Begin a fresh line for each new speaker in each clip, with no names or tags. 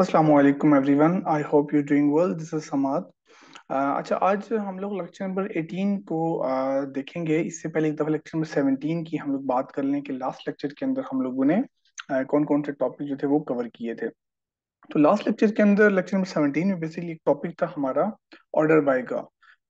अस्सलाम वालेकुम everyone I hope you doing well this is Samad अच्छा आज हम लोग लेक्चर नंबर 18 को uh, देखेंगे इससे पहले एक दफ़ा लेक्चर नंबर 17 की हम लोग बात कर लें कि लास्ट लेक्चर के अंदर हम लोगों ने uh, कौन कौन से टॉपिक जो थे वो कवर किए थे तो लास्ट लेक्चर के अंदर लेक्चर नंबर 17 में बेसिकली एक टॉपिक था हमारा ऑर्डर बाय का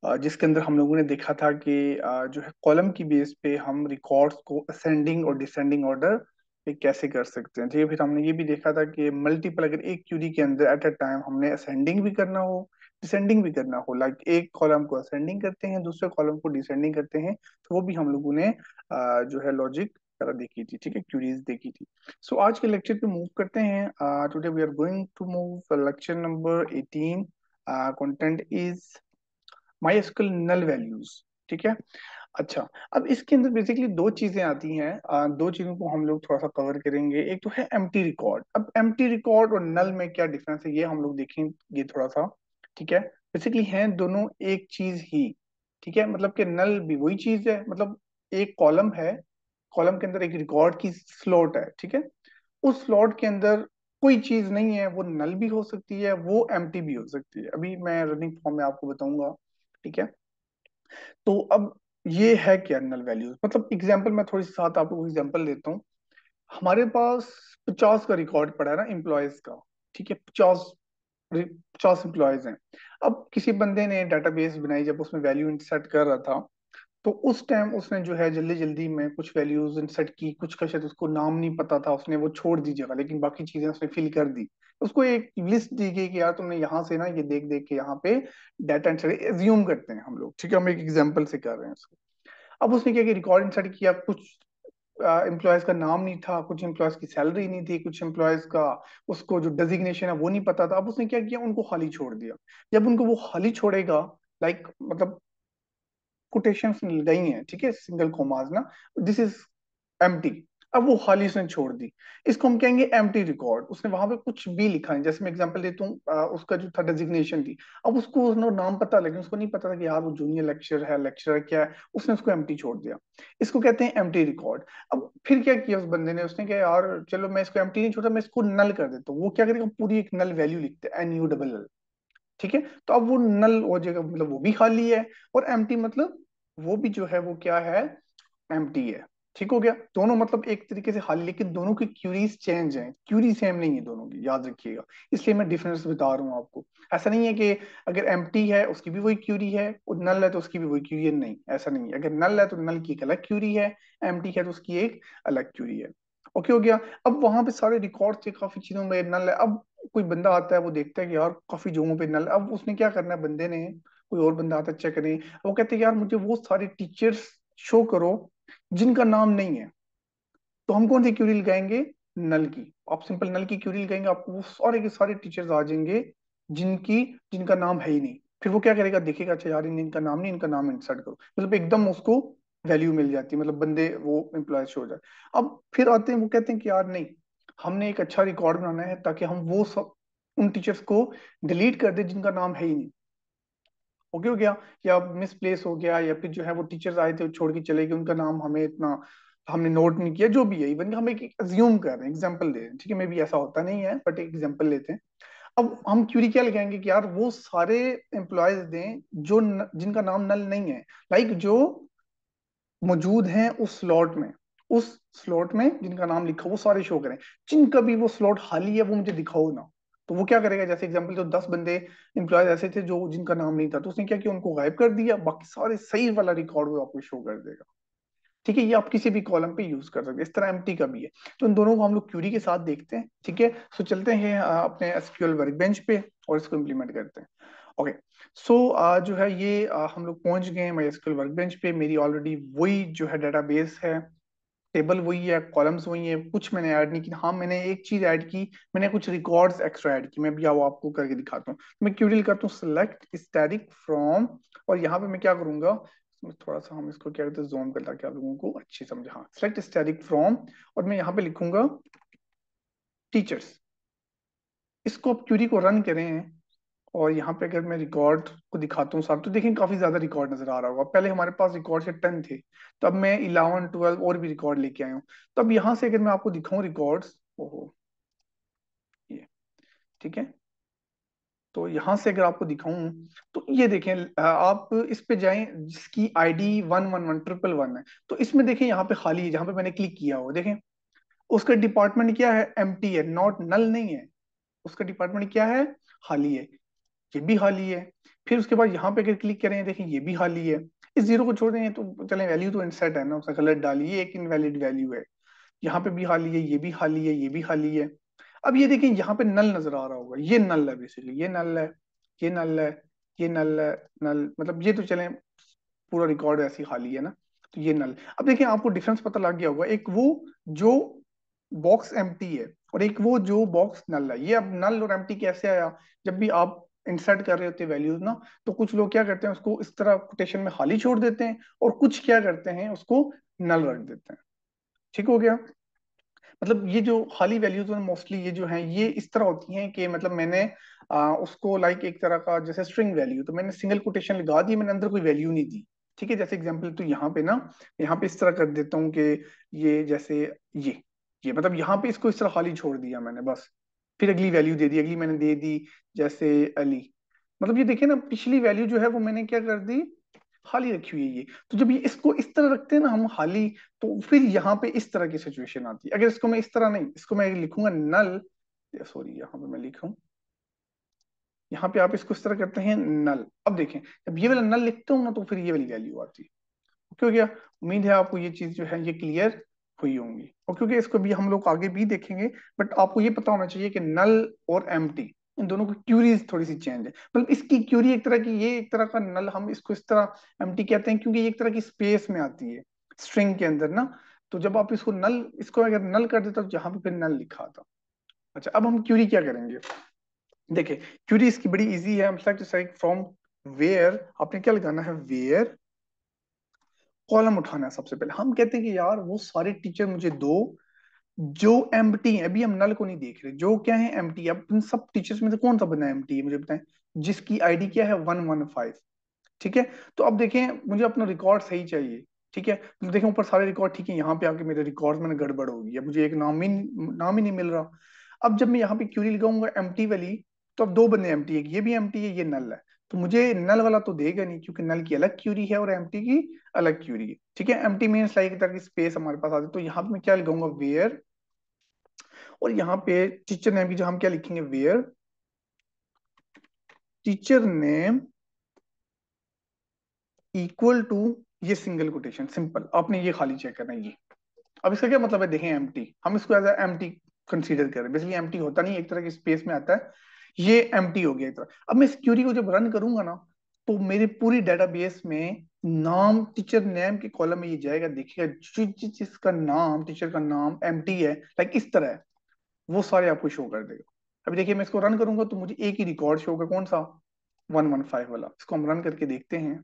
uh, जिसके अंदर हम लोगों ने देखा था कि uh, जो है कॉलम की बेस पे हम रिकॉर्ड्स को असेंडिंग और डिसेंडिंग ऑर्डर ये कैसे कर सकते हैं ठीक तो है फिर हमने ये भी देखा था कि मल्टीपल अगर एक क्यूरी के अंदर एट अ टाइम हमने असेंडिंग भी करना हो डिसेंडिंग भी करना हो लाइक एक कॉलम को असेंडिंग करते हैं दूसरे कॉलम को डिसेंडिंग करते हैं तो वो भी हम लोगों ने जो है लॉजिक देखी थी ठीक है क्यूरीज देखी थी सो so, आज के लेक्चर पे मूव करते हैं today we are going to move lecture number eighteen content is my null values ठीक है अच्छा अब इसके अंदर बेसिकली दो चीजें आती हैं दो चीजों को हम लोग थोड़ा सा कवर करेंगे एक तो है एम रिकॉर्ड अब एम रिकॉर्ड और नल में क्या डिफरेंस है ये हम लोग देखेंगे थोड़ा सा ठीक है बेसिकली हैं दोनों एक चीज ही ठीक है मतलब कि नल भी वही चीज है मतलब एक कॉलम है कॉलम के अंदर एक रिकॉर्ड की स्लॉट है ठीक है उस स्लॉट के अंदर कोई चीज नहीं है वो नल भी हो सकती है वो एम भी हो सकती है अभी मैं रनिंग फॉर्म में आपको बताऊंगा ठीक है तो अब ये है कैरनल वैल्यूज मतलब एग्जाम्पल मैं थोड़ी सी साथ आपको एग्जाम्पल देता हूँ हमारे पास पचास का रिकॉर्ड पड़ा है ना एम्प्लॉयज का ठीक है पचास पचास एम्प्लॉयज हैं अब किसी बंदे ने बेस बनाई जब उसमें वैल्यू इंसर्ट कर रहा था तो उस टाइम उसने जो है जल्दी जल्दी में कुछ वैल्यूज इंसर्ट की कुछ का शायद उसको नाम नहीं पता था उसने वो छोड़ दी जगह लेकिन बाकी चीजें उसने फिल कर दी उसको एक लिस्ट दी गई कि यार तुमने यहाँ से ना ये देख देख के यहाँ पे डाटा इंसर्ट एज्यूम करते हैं हम लोग ठीक है हम एक एग्जाम्पल से कर रहे हैं उसको अब उसने क्या कि रिकॉर्ड इंसर्ट किया कुछ एम्प्लॉयज का नाम नहीं था कुछ एम्प्लॉयज की सैलरी नहीं थी कुछ एम्प्लॉयज का उसको जो डेजिग्नेशन है वो नहीं पता था अब उसने क्या किया उनको खाली छोड़ दिया जब उनको वो खाली छोड़ेगा लाइक like, मतलब कोटेशन गई हैं ठीक है सिंगल कोमाज ना दिस इज एम अब वो खाली उसने छोड़ दी इसको हम कहेंगे एम रिकॉर्ड उसने वहां पे कुछ भी लिखा है जैसे मैं एग्जांपल देता हूँ उसका जो था डेजिग्नेशन थी अब उसको उसने नाम पता लेकिन उसको नहीं पता था कि यार वो जूनियर लेक्चर है लेक्चर क्या है उसने उसको एम छोड़ दिया इसको कहते हैं एम रिकॉर्ड अब फिर क्या किया उस बंदे ने उसने कहा यार चलो मैं इसको एम नहीं छोड़ा मैं इसको नल कर देता हूँ वो क्या करेगा पूरी एक नल वैल्यू लिखते हैं एन यू डबल एल ठीक है तो अब वो नल हो जाएगा मतलब वो भी खाली है और एम मतलब वो भी जो है वो क्या है एम है ठीक हो गया दोनों मतलब एक तरीके से हाल लेकिन दोनों की क्यूरीज चेंज है क्यूरी सेम नहीं है दोनों की याद रखिएगा इसलिए मैं डिफरेंस बता रहा हूँ आपको ऐसा नहीं है कि अगर एम है उसकी भी वही क्यूरी है और नल है तो उसकी भी वही क्यूरी है नहीं ऐसा नहीं है अगर नल है तो नल की एक अलग क्यूरी है एम है तो उसकी एक अलग क्यूरी है ओके हो गया अब वहां पे सारे रिकॉर्ड थे काफी चीजों में नल है अब कोई बंदा आता है वो देखता है कि यार काफी जगहों पे नल अब उसने क्या करना है बंदे ने कोई और बंदा आता चेक करें वो कहते यार मुझे वो सारे टीचर्स शो करो जिनका नाम नहीं है तो हम कौन सी क्यूरी लगाएंगे नल की आप सिंपल नल की क्यूरी लगाएंगे आपको वो सारे के सारे टीचर्स आ जाएंगे जिनकी जिनका नाम है ही नहीं फिर वो क्या करेगा देखेगा अच्छा यार इनका नाम नहीं इनका नाम इंसर्ट करो मतलब एकदम उसको वैल्यू मिल जाती है मतलब बंदे वो एम्प्लॉय हो जाए अब फिर आते हैं वो कहते हैं कि यार नहीं हमने एक अच्छा रिकॉर्ड बनाना है ताकि हम वो सब उन टीचर्स को डिलीट कर दे जिनका नाम है ही नहीं ओके हो गया या मिसप्लेस हो गया या फिर जो है वो टीचर्स आए थे छोड़ के चले गए उनका नाम हमें इतना हमने नोट नहीं किया जो भी है इवन हम एक एज्यूम कर रहे हैं एग्जाम्पल दे रहे हैं ठीक है मे भी ऐसा होता नहीं है बट एक एग्जाम्पल लेते हैं अब हम क्यूरी क्या लगाएंगे कि यार वो सारे एम्प्लॉयज दें जो न, जिनका नाम नल नहीं है लाइक like जो मौजूद हैं उस स्लॉट में उस स्लॉट में जिनका नाम लिखा वो सारे शो करें जिनका भी वो स्लॉट खाली है वो मुझे दिखाओ ना तो वो क्या करेगा जैसे एग्जाम्पल तो दस बंदे इम्प्लॉयज ऐसे थे जो जिनका नाम नहीं था तो उसने क्या किया उनको गायब कर दिया बाकी सारे सही वाला रिकॉर्ड वो आपको शो कर देगा ठीक है ये आप किसी भी कॉलम पे यूज कर सकते हैं इस तरह एम का भी है तो इन दोनों को हम लोग क्यूरी के साथ देखते हैं ठीक है सो चलते हैं अपने एसक्यूएल वर्क बेंच पे और इसको इम्प्लीमेंट करते हैं ओके सो जो है ये हम लोग पहुंच गए हैं माई एसक्यूएल वर्क बेंच पे मेरी ऑलरेडी वही जो है डेटाबेस है टेबल वही है कॉलम्स वही है कुछ मैंने ऐड नहीं किया हाँ मैंने एक चीज ऐड की मैंने कुछ रिकॉर्ड्स एक्स्ट्रा ऐड की मैं भी वो आपको करके दिखाता हूँ तो मैं डील करता हूँ सिलेक्ट स्टैटिक फ्रॉम और यहाँ पे मैं क्या करूंगा थोड़ा सा हम इसको क्या करते हैं जोन कर ताकि आप लोगों को अच्छे समझा सिलेक्ट स्टैटिक फ्रॉम और मैं यहाँ पे लिखूंगा टीचर्स इसको आप क्यूरी को रन करें और यहाँ पे अगर मैं रिकॉर्ड को दिखाता हूँ साहब तो देखें काफी ज्यादा रिकॉर्ड नजर आ रहा होगा पहले हमारे पास रिकॉर्ड से टेन थे तो अब मैं इलेवन ट्वेल्व और भी रिकॉर्ड लेके आया हूँ तो अब यहाँ से अगर मैं आपको दिखाऊं रिकॉर्ड ओहो ये ठीक है तो यहाँ से अगर आपको दिखाऊं तो ये देखें आप इस पे जाएं जिसकी ID one one one triple one है तो इसमें देखें यहाँ पे खाली है जहां पे मैंने क्लिक किया हो देखें उसका डिपार्टमेंट क्या है एम है नॉट नल नहीं है उसका डिपार्टमेंट क्या है खाली है ये भी हाली है फिर उसके बाद यहाँ पे अगर क्लिक करें देखें ये भी हाली है इस जीरो को छोड़ दें तो चले वैल्यू तो इनसेट है ना उसका गलत डालिए एक इनवैलिड वैल्यू है यहाँ पे भी हाली है ये भी हाली है ये भी हाली है अब ये देखें यहाँ पे नल नजर आ रहा होगा ये नल है बेसिकली ये नल है ये नल है ये नल है नल मतलब ये तो चले पूरा रिकॉर्ड ऐसी खाली है ना तो ये नल अब देखिए आपको डिफरेंस पता लग गया होगा एक वो जो बॉक्स एम्प्टी है और एक वो जो बॉक्स नल है ये अब नल और एम्प्टी कैसे आया जब भी आप इंसर्ट कर रहे होते हैं वैल्यूज ना तो कुछ लोग क्या करते हैं उसको इस तरह कोटेशन में खाली छोड़ देते हैं और कुछ क्या करते हैं उसको नल रख देते हैं ठीक हो गया मतलब ये जो खाली वैल्यूज मोस्टली ये जो है ये इस तरह होती हैं कि मतलब मैंने आ, उसको लाइक एक तरह का जैसे स्ट्रिंग वैल्यू तो मैंने सिंगल कोटेशन लगा दी मैंने अंदर कोई वैल्यू नहीं दी ठीक है जैसे एग्जांपल तो यहाँ पे ना यहाँ पे इस तरह कर देता हूँ कि ये जैसे ये ये मतलब यहाँ पे इसको इस तरह खाली छोड़ दिया मैंने बस फिर अगली वैल्यू दे दी अगली मैंने दे दी जैसे अली मतलब ये देखिए ना पिछली वैल्यू जो है वो मैंने क्या कर दी खाली रखी हुई है ये तो जब ये इसको इस तरह रखते हैं ना हम खाली तो फिर यहाँ पे इस तरह की सिचुएशन आती है अगर इसको मैं इस तरह नहीं इसको मैं लिखूंगा नल सॉरी यहाँ पे मैं लिखूं यहाँ पे आप इसको इस तरह करते हैं नल अब देखें जब ये वाला नल लिखते हो ना तो फिर ये वाली वैल्यू आती है ओके हो गया उम्मीद है आपको ये चीज जो है ये क्लियर हुई होंगी और क्योंकि इसको भी हम लोग आगे भी देखेंगे बट आपको ये पता होना चाहिए कि नल और एम इन दोनों की क्यूरीज थोड़ी सी चेंज है मतलब इसकी क्यूरी एक तरह की ये एक तरह का नल हम इसको इस तरह एम कहते हैं क्योंकि ये एक तरह की स्पेस में आती है स्ट्रिंग के अंदर ना तो जब आप इसको नल इसको अगर नल कर देते तो जहां पर फिर नल लिखा था अच्छा अब हम क्यूरी क्या करेंगे देखिये क्यूरी इसकी बड़ी इजी है फ्रॉम वेयर आपने क्या लगाना है वेयर कॉलम उठाना है सबसे पहले हम कहते हैं कि यार वो सारे टीचर मुझे दो जो एम टी है अभी हम नल को नहीं देख रहे जो क्या है एम टी अब इन सब टीचर्स में से कौन सा बंदा एम टी है मुझे बताएं जिसकी आईडी क्या है वन वन फाइव ठीक है तो अब देखें मुझे अपना रिकॉर्ड सही चाहिए ठीक है तो देखें ऊपर सारे रिकॉर्ड ठीक है यहाँ पे आके मेरे रिकॉर्ड में गड़बड़ होगी है मुझे एक नाम ही नाम ही नहीं मिल रहा अब जब मैं यहाँ पे क्यूरी लगाऊंगा एम वाली तो अब दो बंदे एम है ये भी एम है ये नल है तो मुझे नल वाला तो देगा नहीं क्योंकि नल की अलग क्यूरी है और एम की अलग क्यूरी है ठीक है एम टी मीन लाइक की स्पेस हमारे पास आ जाए तो यहाँ पे मैं क्या लिखाऊंगा वेयर और यहाँ पे टीचर नेम की जो हम क्या लिखेंगे where teacher name equal to ये सिंगल कोटेशन सिंपल आपने ये खाली चेक करना है ये अब इसका क्या मतलब है देखें एम हम इसको एज एम टी कंसीडर करें बेसिकली एम होता नहीं एक तरह की स्पेस में आता है ये एम हो गया इतना अब मैं इस क्यूरी को जब रन करूंगा ना तो मेरे पूरी डेटाबेस में नाम टीचर नेम के कॉलम में ये जाएगा देखिएगा जिसका नाम टीचर का नाम एम है लाइक इस तरह है वो सारे आपको शो कर देगा अभी देखिए मैं इसको रन करूंगा तो मुझे एक ही रिकॉर्ड शो होगा कौन सा 115 वाला इसको हम रन करके देखते हैं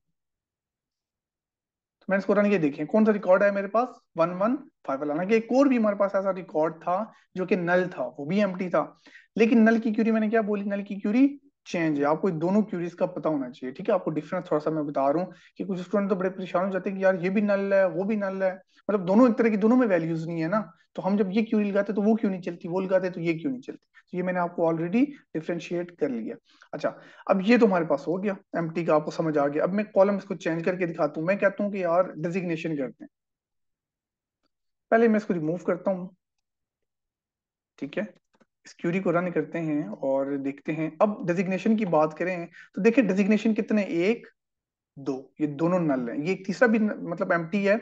मैंने इसको रन किया देखिए कौन सा रिकॉर्ड है मेरे पास वन वन फाइव वाला हालांकि एक और भी हमारे पास ऐसा रिकॉर्ड था जो कि नल था वो भी एम था लेकिन नल की क्यूरी मैंने क्या बोली नल की क्यूरी चेंज है आपको दोनों क्यूरीज का पता होना चाहिए ठीक है आपको डिफरेंस थोड़ा सा मैं बता रहा हूँ कि कुछ स्टूडेंट तो बड़े परेशान हो जाते हैं कि यार ये भी नल है वो भी नल है मतलब दोनों एक तरह की दोनों में वैल्यूज नहीं है ना तो हम जब ये क्यूरी लगाते तो वो क्यों नहीं चलती वो लगाते तो ये क्यों नहीं चलती तो ये मैंने आपको ऑलरेडी डिफ्रेंशिएट कर लिया अच्छा अब ये तो हमारे पास हो गया एम का आपको समझ आ गया अब मैं कॉलम इसको चेंज करके दिखाता हूँ मैं कहता हूँ कि यार डिजिग्नेशन करते हैं पहले मैं इसको रिमूव करता हूँ ठीक है इस क्यूरी को रन करते हैं और देखते हैं अब डेजिग्नेशन की बात करें तो देखिए डेजिग्नेशन कितने एक दो ये दोनों नल हैं ये तीसरा भी न, मतलब एम है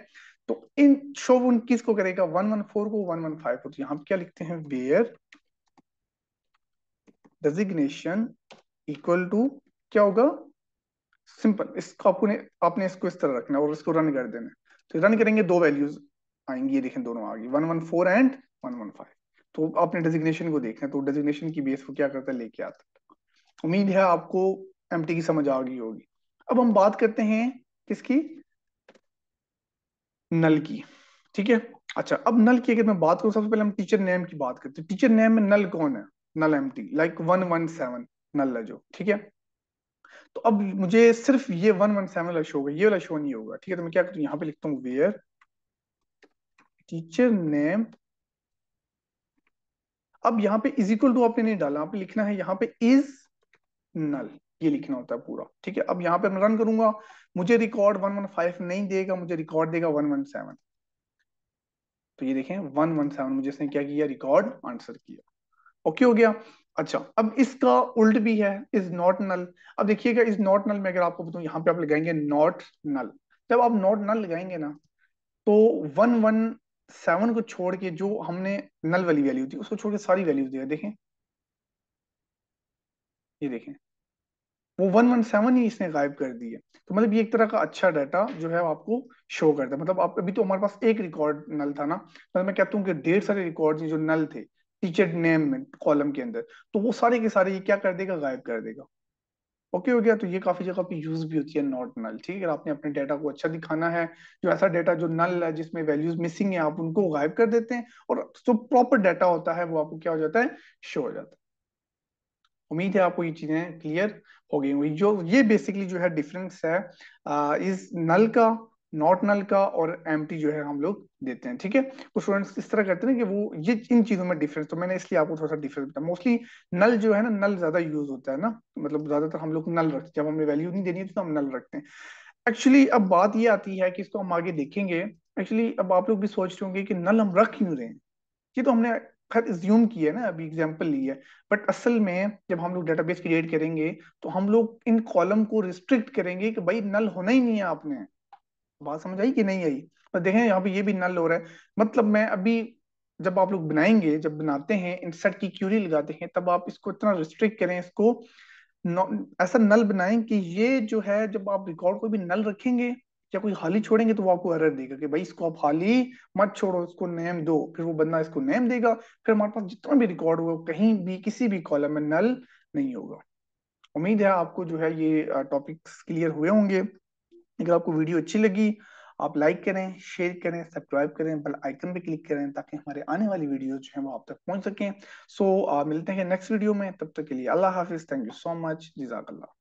तो इन शो उन किस को करेगा वन वन फोर को वन वन फाइव को तो यहाँ क्या लिखते हैं वेयर डेजिग्नेशन इक्वल टू क्या होगा सिंपल इसको आपको ने, आपने इसको इस तरह रखना और इसको रन कर देना तो रन करेंगे दो वैल्यूज आएंगी ये देखें दोनों आ गई one one four and one one five तो अपने डेजिग्नेशन को देखना तो डेजिग्नेशन की बेस को क्या करता है लेके आता उम्मीद है आपको एम की समझ आ गई होगी अब हम बात करते हैं किसकी नल की ठीक है अच्छा अब नल की अगर मैं बात करूं सबसे पहले हम टीचर नेम की बात करते हैं टीचर नेम में नल कौन है null empty like one one seven null है जो ठीक है तो अब मुझे सिर्फ ये वन वन सेवन वाला शो होगा ये वाला शो नहीं होगा ठीक है तो मैं क्या करूं हूँ यहाँ पे लिखता हूँ वेयर टीचर नेम अब यहाँ पे इज इक्वल टू आपने नहीं डाला आपने लिखना है यहाँ पे इज नल ये लिखना होता है पूरा ठीक है अब यहाँ पे मैं रन करूंगा मुझे रिकॉर्ड 115 नहीं देगा मुझे रिकॉर्ड देगा 117 तो ये देखें 117 मुझे इसने क्या किया रिकॉर्ड आंसर किया ओके हो गया अच्छा अब इसका उल्ट भी है इज नॉट नल अब देखिएगा इज नॉट नल में अगर आपको बताऊं यहाँ पे आप लगाएंगे नॉट नल जब आप नॉट नल लगाएंगे ना तो वन वन सेवन को छोड़ के जो हमने नल वाली वैल्यू थी उसको छोड़ के सारी वैल्यूज दिया देखें ये देखें वो वन वन सेवन ही इसने गायब कर दी है तो मतलब ये एक तरह का अच्छा डाटा जो है आपको शो करता है मतलब आप अभी तो हमारे पास एक रिकॉर्ड नल था ना मतलब मैं कहता हूँ कि ढेर सारे रिकॉर्ड जो नल थे टीचर नेम में कॉलम के अंदर तो वो सारे के सारे ये क्या कर देगा गायब कर देगा ओके हो गया तो ये काफी जगह पे यूज भी होती है नॉट नल ठीक है आपने अपने डेटा को अच्छा दिखाना है जो ऐसा डेटा जो नल है जिसमें वैल्यूज मिसिंग है आप उनको गायब कर देते हैं और जो प्रॉपर डाटा होता है वो आपको क्या हो जाता है शो हो जाता है उम्मीद है आपको ये चीजें क्लियर हो गई जो ये बेसिकली जो है डिफरेंस है इस नल का नॉट नल का और एम जो है हम लोग देते हैं ठीक है वो तो स्टूडेंट्स इस तरह करते हैं कि वो ये इन चीजों में डिफरेंस तो मैंने इसलिए आपको थोड़ा सा डिफरेंस बताया मोस्टली नल जो है ना नल ज्यादा यूज होता है ना तो मतलब ज्यादातर हम लोग नल रखते हैं जब हमें वैल्यू नहीं देनी है तो हम नल रखते हैं एक्चुअली अब बात ये आती है कि इसको हम आगे देखेंगे एक्चुअली अब आप लोग भी सोच रहे होंगे कि नल हम रख क्यों रहे हैं ये तो हमने खैर ज्यूम किया ना अभी एग्जाम्पल लिया है बट असल में जब हम लोग डेटाबेस क्रिएट करेंगे तो हम लोग इन कॉलम को रिस्ट्रिक्ट करेंगे कि भाई नल होना ही नहीं है आपने बात समझ आई कि नहीं आई पर देखें यहाँ पे ये भी नल हो रहा है मतलब मैं अभी जब आप लोग बनाएंगे जब बनाते हैं इंसर्ट की क्यूरी लगाते हैं तब आप इसको इतना रिस्ट्रिक्ट करें इसको ऐसा नल बनाएं कि ये जो है जब आप रिकॉर्ड को भी नल रखेंगे या कोई हाली छोड़ेंगे तो वो आपको एरर देगा कि भाई इसको आप हाली मत छोड़ो इसको नेम दो फिर वो बंदा इसको नेम देगा फिर हमारे पास जितना भी रिकॉर्ड होगा कहीं भी किसी भी कॉलम में नल नहीं होगा उम्मीद है आपको जो है ये टॉपिक्स क्लियर हुए होंगे अगर आपको वीडियो अच्छी लगी आप लाइक करें शेयर करें सब्सक्राइब करें बेल आइकन पे क्लिक करें ताकि हमारे आने वाली वीडियो जो है वो आप तक पहुंच सकें सो so, मिलते हैं नेक्स्ट वीडियो में तब तक के लिए अल्लाह हाफिज थैंक यू सो मच जजाकल्ला